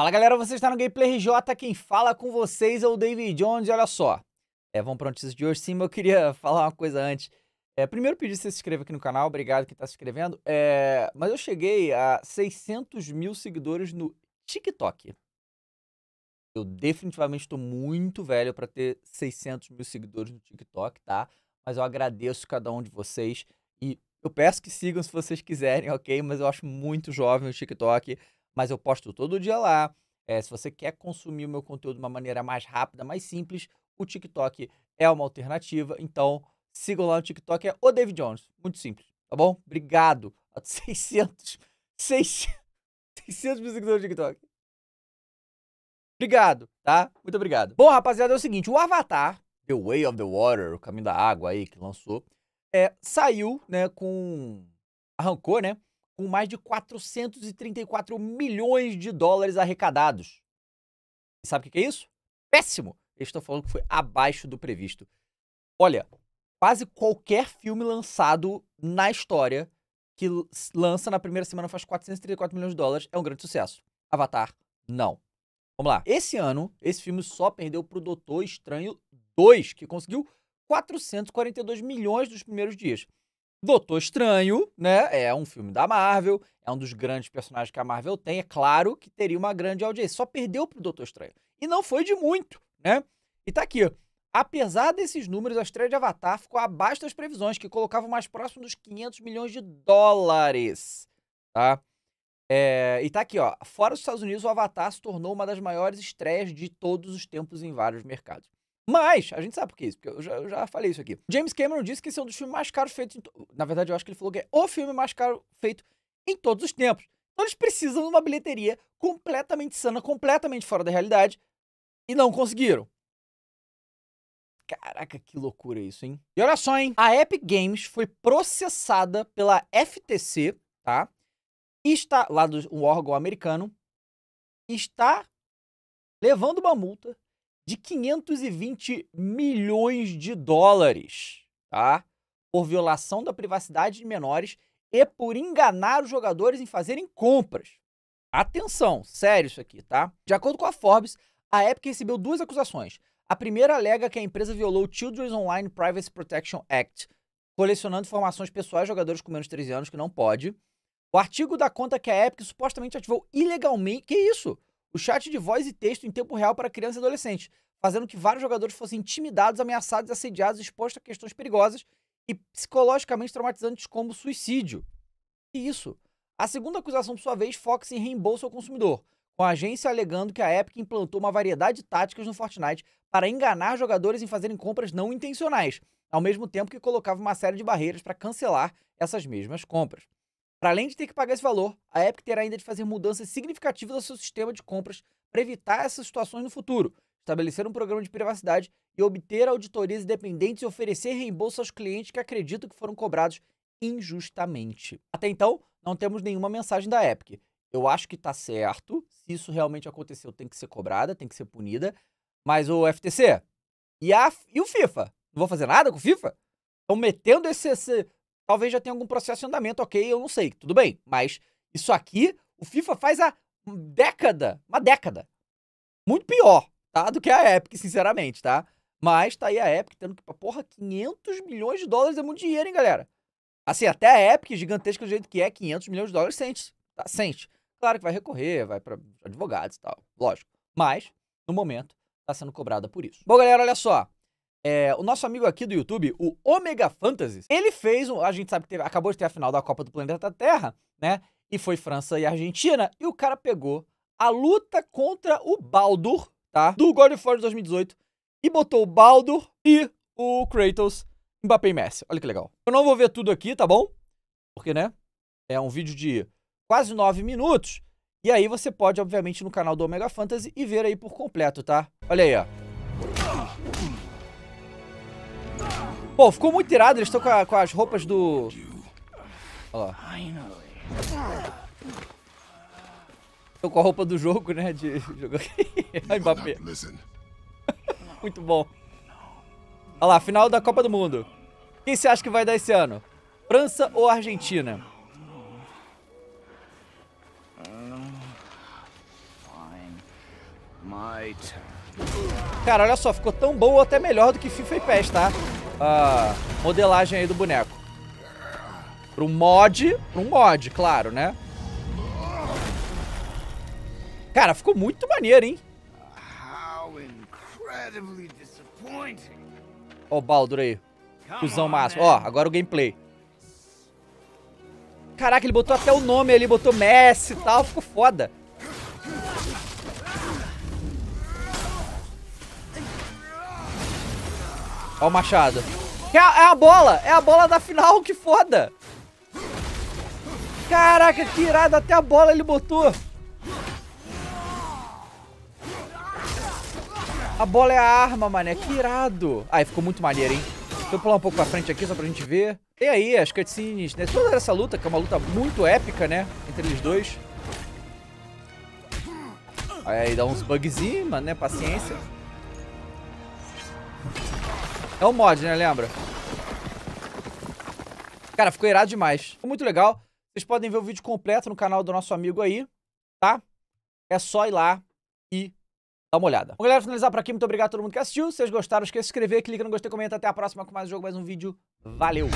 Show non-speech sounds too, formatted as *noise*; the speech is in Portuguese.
Fala galera, você está no Gameplay RJ, quem fala com vocês é o David Jones, olha só. É, vamos para a notícia de hoje sim, mas eu queria *laughs* falar uma coisa antes. É, primeiro pedir que você se inscreva aqui no canal, obrigado que está se inscrevendo. É, mas eu cheguei a 600 mil seguidores no TikTok. Eu definitivamente estou muito velho para ter 600 mil seguidores no TikTok, tá? Mas eu agradeço cada um de vocês e eu peço que sigam se vocês quiserem, ok? Mas eu acho muito jovem o TikTok mas eu posto todo dia lá. É, se você quer consumir o meu conteúdo de uma maneira mais rápida, mais simples, o TikTok é uma alternativa. Então, sigam lá no TikTok, é o David Jones. Muito simples, tá bom? Obrigado 600, 600, 600 mil seguidores no TikTok. Obrigado, tá? Muito obrigado. Bom, rapaziada, é o seguinte, o Avatar, The Way of the Water, o caminho da água aí que lançou, é, saiu, né, com... arrancou, né, com mais de 434 milhões de dólares arrecadados. E sabe o que é isso? Péssimo! Eu estou falando que foi abaixo do previsto. Olha, quase qualquer filme lançado na história que lança na primeira semana faz 434 milhões de dólares é um grande sucesso. Avatar, não. Vamos lá. Esse ano, esse filme só perdeu para o Doutor Estranho 2, que conseguiu 442 milhões nos primeiros dias. Doutor Estranho, né? É um filme da Marvel, é um dos grandes personagens que a Marvel tem. É claro que teria uma grande audiência. Só perdeu pro Doutor Estranho. E não foi de muito, né? E tá aqui, ó. Apesar desses números, a estreia de Avatar ficou abaixo das previsões, que colocavam mais próximo dos 500 milhões de dólares, tá? É, e tá aqui, ó. Fora os Estados Unidos, o Avatar se tornou uma das maiores estreias de todos os tempos em vários mercados. Mas, a gente sabe por que é isso, porque eu já, eu já, falei isso aqui. James Cameron disse que esse é um dos filmes mais caros feitos. Na verdade, eu acho que ele falou que é o filme mais caro feito em todos os tempos. Então, eles precisam de uma bilheteria completamente sana, completamente fora da realidade, e não conseguiram. Caraca, que loucura isso, hein? E olha só, hein? A Epic Games foi processada pela FTC, tá? E está, lá do um órgão americano, está levando uma multa de 520 milhões de dólares, tá? Por violação da privacidade de menores e por enganar os jogadores em fazerem compras. Atenção, sério isso aqui, tá? De acordo com a Forbes, a Epic recebeu duas acusações. A primeira alega que a empresa violou o Children's Online Privacy Protection Act, colecionando informações pessoais de jogadores com menos de 13 anos que não pode. O artigo dá conta que a Epic supostamente ativou ilegalmente. Que isso? o chat de voz e texto em tempo real para crianças e adolescentes, fazendo que vários jogadores fossem intimidados, ameaçados, assediados, expostos a questões perigosas e psicologicamente traumatizantes como suicídio. E isso. A segunda acusação, por sua vez, foca-se em reembolso ao consumidor, com a agência alegando que a Epic implantou uma variedade de táticas no Fortnite para enganar jogadores em fazerem compras não intencionais, ao mesmo tempo que colocava uma série de barreiras para cancelar essas mesmas compras. Para além de ter que pagar esse valor, a Epic terá ainda de fazer mudanças significativas ao seu sistema de compras para evitar essas situações no futuro, estabelecer um programa de privacidade e obter auditorias independentes e oferecer reembolso aos clientes que acreditam que foram cobrados injustamente. Até então, não temos nenhuma mensagem da Epic. Eu acho que está certo, se isso realmente aconteceu, tem que ser cobrada, tem que ser punida. Mas o FTC e, a, e o FIFA? Não vou fazer nada com o FIFA? Estão metendo esse, esse Talvez já tenha algum processo em andamento, ok, eu não sei, tudo bem. Mas isso aqui, o FIFA faz há década, uma década. Muito pior, tá? Do que a Epic, sinceramente, tá? Mas tá aí a Epic tendo que, porra, 500 milhões de dólares é muito dinheiro, hein, galera? Assim, até a Epic, gigantesca do jeito que é, 500 milhões de dólares sente, tá? Sente. Claro que vai recorrer, vai para advogados e tal, lógico. Mas, no momento, tá sendo cobrada por isso. Bom, galera, olha só. É, o nosso amigo aqui do YouTube, o Omega Fantasies, ele fez um. A gente sabe que teve, acabou de ter a final da Copa do Planeta Terra, né? E foi França e Argentina. E o cara pegou a luta contra o Baldur, tá? Do God of War de 2018. E botou o Baldur e o Kratos, Mbappé e Messi. Olha que legal. Eu não vou ver tudo aqui, tá bom? Porque, né? É um vídeo de quase nove minutos. E aí você pode, obviamente, no canal do Omega Fantasy e ver aí por completo, tá? Olha aí, ó. Pô, ficou muito irado, eles estão com, com, as roupas do... Olha lá. Estão com a roupa do jogo, né? De jogar. *laughs* Mbappé. *laughs* muito bom. Olha lá, final da Copa do Mundo. Quem você acha que vai dar esse ano? França ou Argentina? Cara, olha só, ficou tão bom ou até melhor do que FIFA e PES, tá? modelagem aí do boneco. Pro mod, pro mod, claro, né? Cara, ficou muito maneiro, hein? Ó o Baldur aí. Fusão máximo. Ó, agora o gameplay. Caraca, ele botou até o nome ali, botou Messi e tal, ficou foda. Olha o machado. É a, é a bola! É a bola da final, que foda! Caraca, que irado, até a bola ele botou. A bola é a arma, mané, que irado. Aí, ficou muito maneiro, hein? Deixa eu pular um pouco pra frente aqui, só pra gente ver. E aí, as cutscenes, né? Toda essa luta, que é uma luta muito épica, né? Entre eles dois. Aí, aí dá uns bugzinhos, mano, né? Paciência. É um mod, né? Lembra? Cara, ficou irado demais. Ficou muito legal. Vocês podem ver o vídeo completo no canal do nosso amigo aí, tá? É só ir lá e dar uma olhada. Bom, galera, finalizar por aqui. Muito obrigado a todo mundo que assistiu. Se vocês gostaram, esqueça de se inscrever, clica no gostei, comenta. Até a próxima com mais um jogo, mais um vídeo. Valeu!